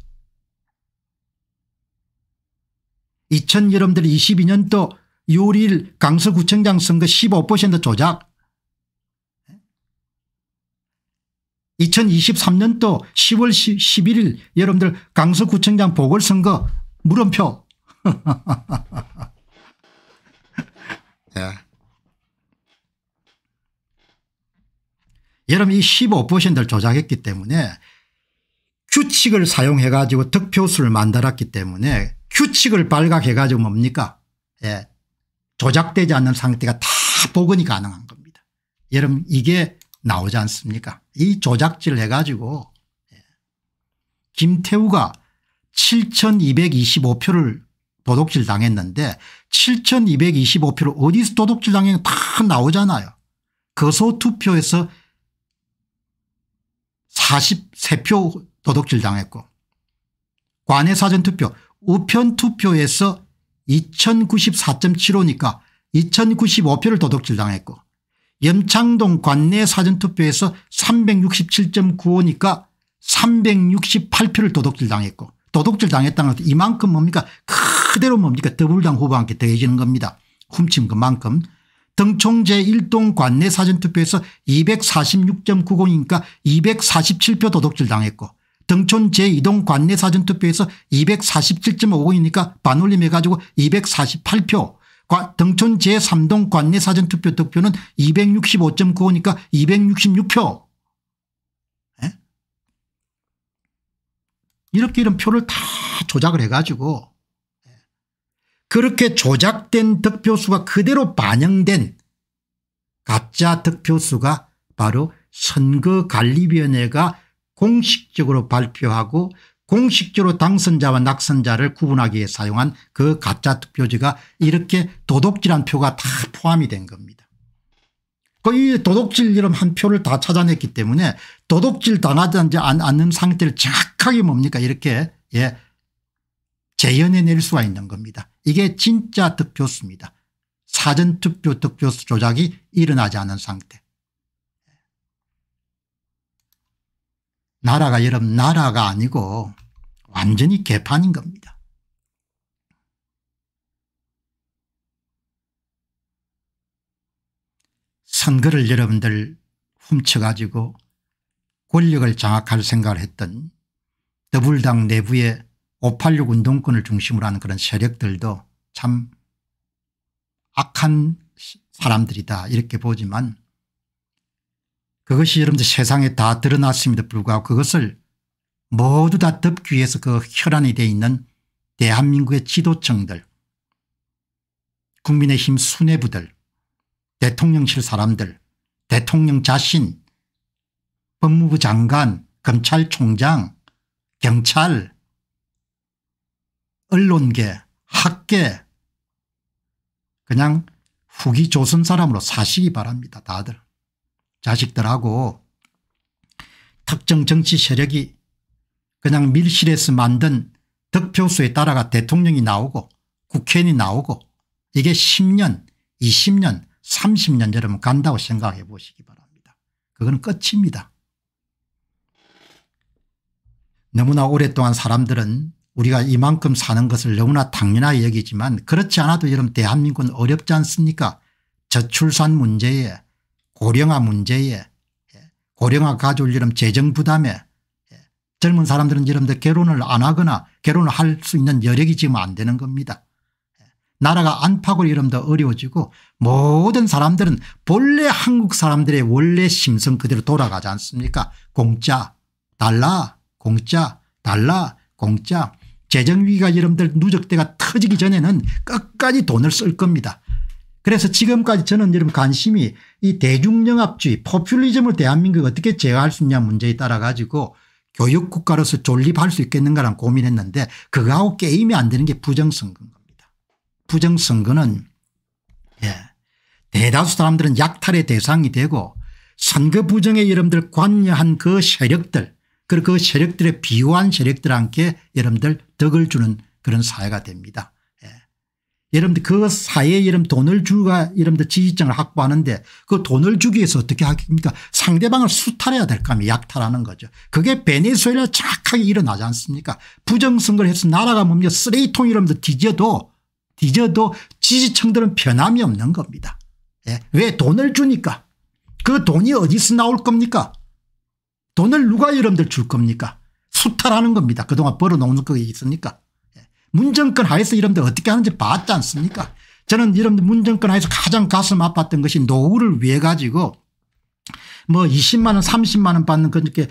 2000 여러분들 22년도 6월 1일 강서구청장 선거 15% 조작 2023년도 10월 11일 여러분들 강서구청장 보궐선거 물음표 (laughs) 예. 여러분 이 15%를 조작했기 때문에 규칙을 사용해 가지고 득표수를 만들었기 때문에 규칙을 발각해 가지고 뭡니까 예. 조작되지 않는 상태가 다 복원이 가능한 겁니다. 여러분 이게 나오지 않습니까 이 조작질 해가지고 예. 김태우가 7225표를 도둑질 당했는데 7225표를 어디서 도둑질 당했는 다 나오잖아요. 거소투표에서 그 43표 도둑질 당했고 관외사전투표 우편투표에서 2094.75니까 2095표를 도둑질 당했고 염창동 관내 사전투표에서 367.95니까 368표를 도둑질 당했고 도둑질 당했다는 것은 이만큼 뭡니까 그대로 뭡니까 더불당 후보한테 더해지는 겁니다. 훔친 것만큼 등총 제1동 관내 사전투표에서 246.90이니까 247표 도둑질 당했고 등촌 제2동 관내 사전투표에서 247.50이니까 반올림해가지고 248표 등촌 제3동 관내 사전투표 득표는 265.95니까 266표. 에? 이렇게 이런 표를 다 조작을 해가지고 예. 그렇게 조작된 득표수가 그대로 반영된 가짜 득표수가 바로 선거관리위원회가 공식적으로 발표하고 공식적으로 당선자와 낙선자를 구분하기 위해 사용한 그 가짜 투표지가 이렇게 도둑질한 표가 다 포함이 된 겁니다. 거의 도둑질 이름 한 표를 다 찾아냈기 때문에 도둑질 당하지 않는 상태를 정확하게 뭡니까 이렇게 예 재현해낼 수가 있는 겁니다. 이게 진짜 득표수입니다. 사전투표 득표수 조작이 일어나지 않은 상태. 나라가 여러분 나라가 아니고 완전히 개판인 겁니다. 선거를 여러분들 훔쳐가지고 권력을 장악할 생각을 했던 더불당 내부의 586 운동권을 중심으로 하는 그런 세력들도 참 악한 사람들이다 이렇게 보지만 그것이 여러분들 세상에 다 드러났음에도 불구하고 그것을 모두 다 덮기 위해서 그 혈안이 돼 있는 대한민국의 지도층들 국민의힘 수뇌부들 대통령실 사람들 대통령 자신 법무부 장관 검찰총장 경찰 언론계 학계 그냥 후기 조선 사람으로 사시기 바랍니다 다들. 자식들하고 특정 정치 세력이 그냥 밀실에서 만든 득표수에 따라가 대통령이 나오고 국회의원이 나오고 이게 10년 20년 30년 여러분 간다고 생각해 보시기 바랍니다. 그건 끝입니다. 너무나 오랫동안 사람들은 우리가 이만큼 사는 것을 너무나 당연하게 여기지만 그렇지 않아도 여러분 대한민국은 어렵지 않습니까 저출산 문제에 고령화 문제에 예, 고령화 가져올 이름 재정 부담에 예, 젊은 사람들은 이름들 결혼을 안 하거나 결혼을 할 수 있는 여력이 지금 안 되는 겁니다. 예, 나라가 안팎을로 이름도 어려워지고 모든 사람들은 본래 한국 사람들의 원래 심성 그대로 돌아가지 않습니까 공짜 달라 공짜 달라 공짜 재정위기가 여러분들 누적대가 터지기 전에는 끝까지 돈을 쓸 겁니다. 그래서 지금까지 저는 여러분 관심이 이 대중영합주의 포퓰리즘을 대한민국 어떻게 제어할 수 있냐 문제에 따라 가지고 교육국가로서 존립할 수 있겠는가랑 고민했는데 그거하고 게임이 안 되는 게 부정선거인 겁니다. 부정선거는 예. 대다수 사람들은 약탈의 대상이 되고 선거 부정에 여러분들 관여한 그 세력들 그리고 그 세력들의 비호한 세력들한테 여러분들 덕을 주는 그런 사회가 됩니다. 여러분들 그사이에 여러분 돈을 주가 여러분들 지지층을 확보하는데 그 돈을 주기 위해서 어떻게 하겠습니까 상대방을 수탈해야 될 거면 약탈하는 거죠. 그게 베네수엘라 착하게 일어나지 않습니까 부정선거를 해서 나라가 뭡니 쓰레기통 이러분 뒤져도 뒤져도 지지층들은 변함이 없는 겁니다. 예. 왜 돈을 주니까 그 돈이 어디서 나올 겁니까 돈을 누가 여러분들 줄 겁니까 수탈하는 겁니다. 그동안 벌어놓은 거 있습니까 문정권 하에서 이런데 어떻게 하는지 봤지 않습니까 저는 이런 문정권 하에서 가장 가슴 아팠던 것이 노후를 위해 가지고 뭐 20만 원 30만 원 받는 그렇게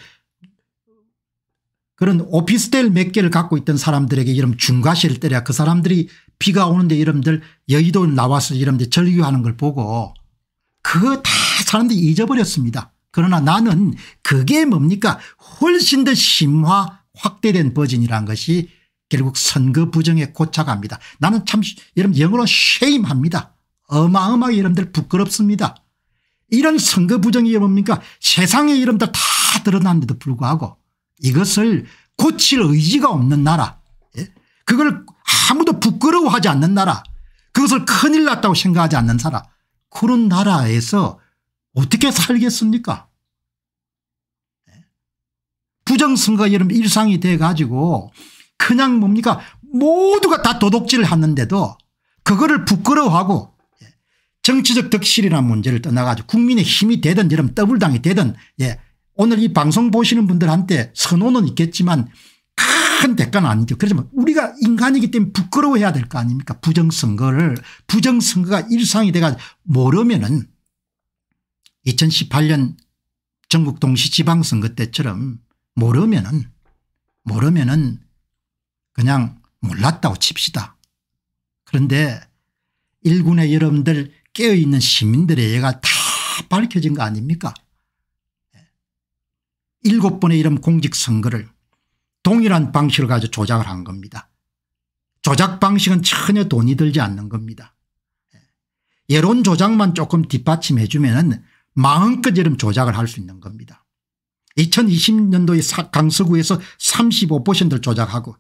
그런 오피스텔 몇 개를 갖고 있던 사람들에게 이런 중과세를 때려 그 사람들이 비가 오는데 이런들 여의도 나와서 이런데 절규하는 걸 보고 그거 다 사람들이 잊어버렸습니다. 그러나 나는 그게 뭡니까 훨씬 더 심화 확대된 버전이란 것이 결국 선거 부정에 고착합니다. 나는 참 여러분 영어로 쉐임합니다. 어마어마하게 여러분들 부끄럽습니다. 이런 선거 부정이 뭡니까 세상의 이름들 다 드러났는데도 불구하고 이것을 고칠 의지가 없는 나라 예? 그걸 아무도 부끄러워하지 않는 나라 그것을 큰일 났다고 생각하지 않는 나라 그런 나라에서 어떻게 살겠습니까 예? 부정선거 여러분 일상이 돼 가지고 그냥 뭡니까 모두가 다 도둑질을 하는데도 그거를 부끄러워하고 정치적 득실이라 문제를 떠나가지고 국민의 힘이 되든 여러분 더블당이 되든 예. 오늘 이 방송 보시는 분들한테 선호는 있겠지만 큰 대가는 아니죠. 그렇지만 뭐 우리가 인간이기 때문에 부끄러워해야 될 거 아닙니까 부정선거를 부정선거가 일상이 돼가 지고 모르면은 2018년 전국 동시 지방선거 때처럼 모르면은 모르면은 그냥 몰랐다고 칩시다. 그런데 일군의 여러분들 깨어있는 시민들의 예가 다 밝혀진 거 아닙니까 일곱 번의 이런 공직선거를 동일한 방식을 가지고 조작을 한 겁니다. 조작 방식은 전혀 돈이 들지 않는 겁니다. 여론 조작만 조금 뒷받침해 주면 마음껏 여름 조작을 할 수 있는 겁니다. 2020년도에 강서구에서 35%를 조작하고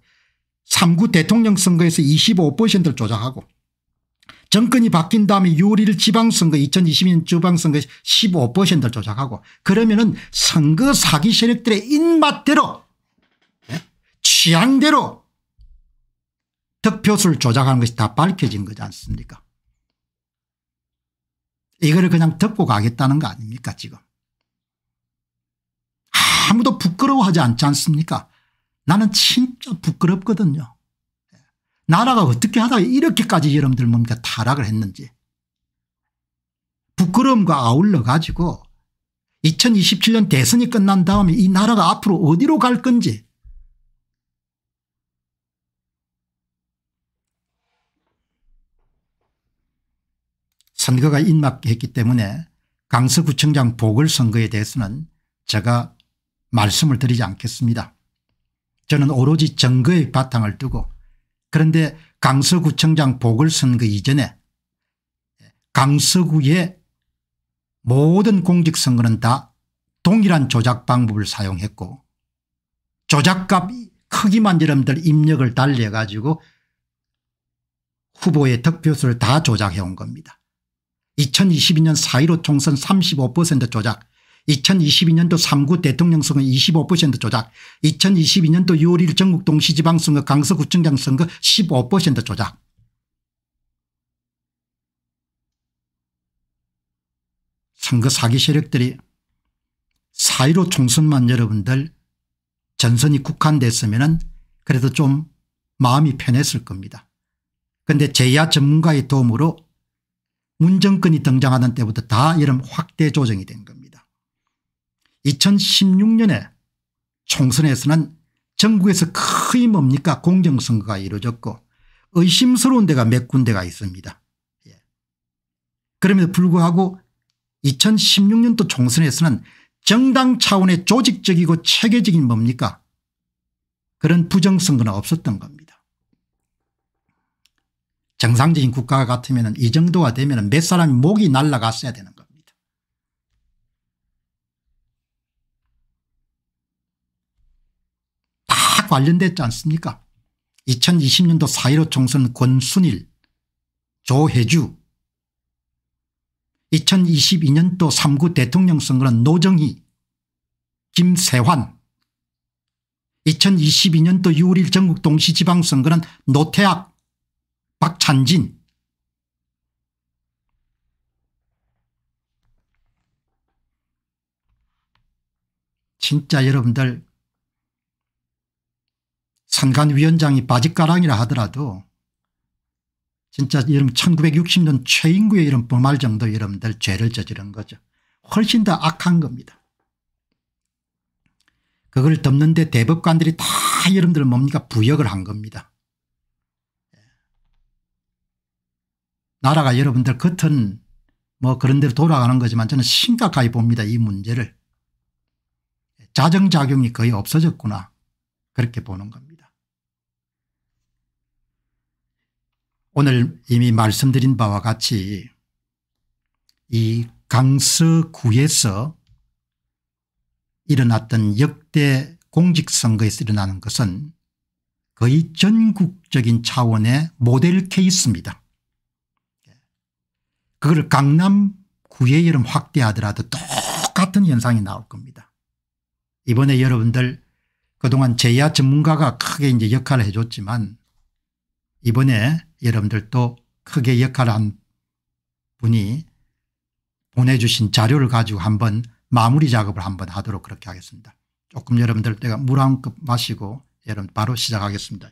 3구 대통령 선거에서 25%를 조작하고 정권이 바뀐 다음에 6월 1일 지방선거 2020년 지방선거 에 15%를 조작하고 그러면 은 선거 사기 세력들의 입맛대로 예? 취향대로 득표수를 조작하는 것이 다 밝혀진 거지 않습니까 이거를 그냥 덮고 가겠다는 거 아닙니까 지금 아무도 부끄러워하지 않지 않습니까 나는 진짜 부끄럽거든요. 나라가 어떻게 하다가 이렇게까지 여러분들 뭡니까 타락을 했는지. 부끄러움과 아울러 가지고 2027년 대선이 끝난 다음에 이 나라가 앞으로 어디로 갈 건지 선거가 임박했기 때문에 강서구청장 보궐선거에 대해서는 제가 말씀을 드리지 않겠습니다. 저는 오로지 증거의 바탕을 두고 그런데 강서구청장 보궐선거 그 이전에 강서구의 모든 공직선거는 다 동일한 조작 방법을 사용했고 조작값 크기만 여러분들 입력을 달래 가지고 후보의 득표수를 다 조작해 온 겁니다. 2022년 4.15 총선 35% 조작 2022년도 3구 대통령 선거 25% 조작 2022년도 6월 1일 전국동 시지방선거 강서구청장 선거 15% 조작 선거 사기 세력들이 사1로 총선만 여러분들 전선이 국한됐으면 그래도 좀 마음이 편했을 겁니다. 그런데 제야 전문가의 도움으로 문정권이 등장하는 때부터 다 이런 확대 조정이 된 겁니다. 2016년에 총선에서는 전국에서 거의 뭡니까 공정선거가 이루어졌고 의심스러운 데가 몇 군데가 있습니다. 예. 그럼에도 불구하고 2016년도 총선에서는 정당 차원의 조직적이고 체계적인 뭡니까 그런 부정선거는 없었던 겁니다. 정상적인 국가 같으면 이 정도가 되면 몇 사람이 목이 날라갔어야 되는 관련됐지 않습니까 2020년도 4.15 총선 권순일 조혜주 2022년도 3구 대통령 선거는 노정희 김세환 2022년도 6월 1 전국 동시지방선거는 노태학 박찬진 진짜 여러분들 선관위원장이 바짓가랑이라 하더라도 진짜 이런 1960년 최인구의 이런 범할 정도 여러분들 죄를 저지른 거죠. 훨씬 더 악한 겁니다. 그걸 덮는데 대법관들이 다 여러분들 뭡니까 부역을 한 겁니다. 예. 나라가 여러분들 겉은 뭐 그런 대로 돌아가는 거지만 저는 심각하게 봅니다. 이 문제를. 자정작용이 거의 없어졌구나 그렇게 보는 겁니다. 오늘 이미 말씀드린 바와 같이 이 강서구에서 일어났던 역대 공직선거에서 일어나는 것은 거의 전국적인 차원의 모델 케이스입니다. 그걸 강남구에 여름 확대하더라도 똑같은 현상이 나올 겁니다. 이번에 여러분들 그동안 제야 전문가가 크게 이제 역할을 해줬지만 이번에 여러분들도 크게 역할한 분이 보내주신 자료를 가지고 한번 마무리 작업을 한번 하도록 그렇게 하겠습니다. 조금 여러분들 때가 물 한 컵 마시고 여러분 바로 시작하겠습니다.